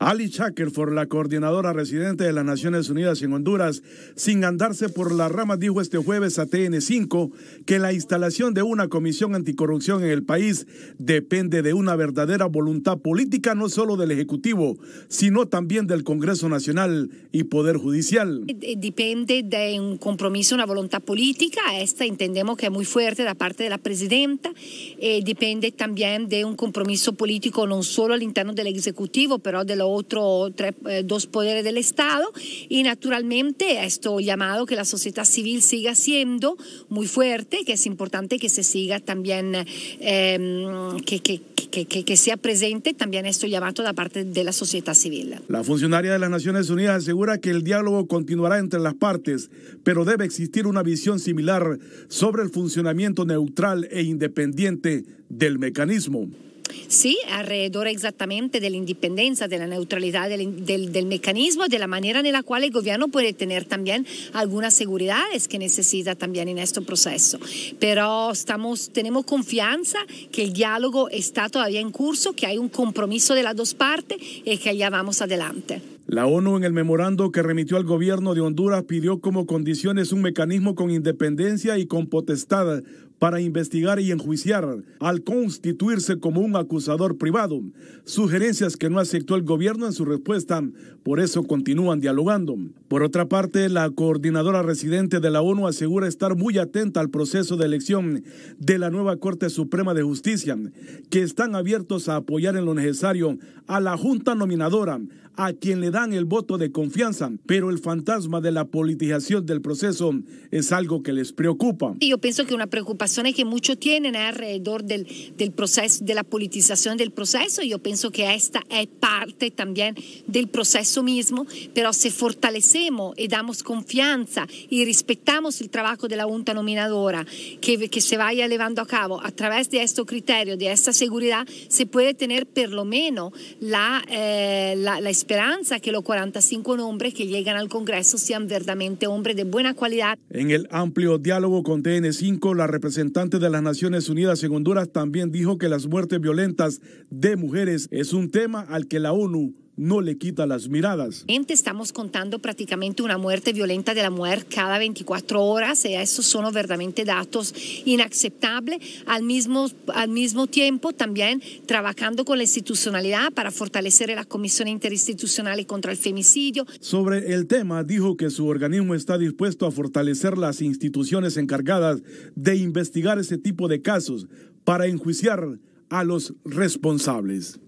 Ali Shackelford, la coordinadora residente de las Naciones Unidas en Honduras, sin andarse por las ramas, dijo este jueves a TN5 que la instalación de una comisión anticorrupción en el país depende de una verdadera voluntad política, no solo del Ejecutivo, sino también del Congreso Nacional y Poder Judicial. Depende de un compromiso, una voluntad política. Esta entendemos que es muy fuerte de parte de la presidenta. Eh, depende también de un compromiso político, no solo al interno del Ejecutivo, pero de los otro, eh, dos poderes del Estado y naturalmente esto llamado que la sociedad civil siga siendo muy fuerte, que es importante que se siga también, em, que, que, sea presente también esto llamado la parte de la sociedad civil. La funcionaria de las Naciones Unidas asegura que el diálogo continuará entre las partes, pero debe existir una visión similar sobre el funcionamiento neutral e independiente del mecanismo. Sí, alrededor exactamente de la independencia, de la neutralidad del, mecanismo, de la manera en la cual el gobierno puede tener también algunas seguridades que necesita también en este proceso. Pero estamos, tenemos confianza que el diálogo está todavía en curso, que hay un compromiso de las dos partes y que allá vamos adelante. La ONU en el memorando que remitió al gobierno de Honduras pidió como condiciones un mecanismo con independencia y con potestad para investigar y enjuiciar al constituirse como un acusador privado, sugerencias que no aceptó el gobierno en su respuesta, por eso continúan dialogando. Por otra parte, la coordinadora residente de la ONU asegura estar muy atenta al proceso de elección de la nueva Corte Suprema de Justicia, que están abiertos a apoyar en lo necesario a la Junta Nominadora, a quien le dan el voto de confianza, pero el fantasma de la politización del proceso es algo que les preocupa. yo pienso que una preocupación que che tienen alrededor del, del de la politización del proceso. Yo pienso que esta es parte también del proceso mismo, Pero si fortalecemos y damos confianza y respetamos el trabajo de la Junta nominadora que que se vaya llevando a cabo a través de questo criterio, de esta seguridad, se puede tener por lo menos la, eh, la esperanza que los 45 nombres que llegan al Congreso sean verdaderamente hombres de buena calidad. En el amplio diálogo con TN5, la representación representante de las Naciones Unidas en Honduras también dijo que las muertes violentas de mujeres es un tema al que la ONU no le quita las miradas. Estamos contando prácticamente una muerte violenta de la mujer cada 24 horas y eh, esos son verdaderamente datos inaceptables. Al mismo, al mismo tiempo, también trabajando con la institucionalidad para fortalecer la Comisión Interinstitucional contra el Femicidio. Sobre el tema, dijo que su organismo está dispuesto a fortalecer las instituciones encargadas de investigar ese tipo de casos para enjuiciar a los responsables.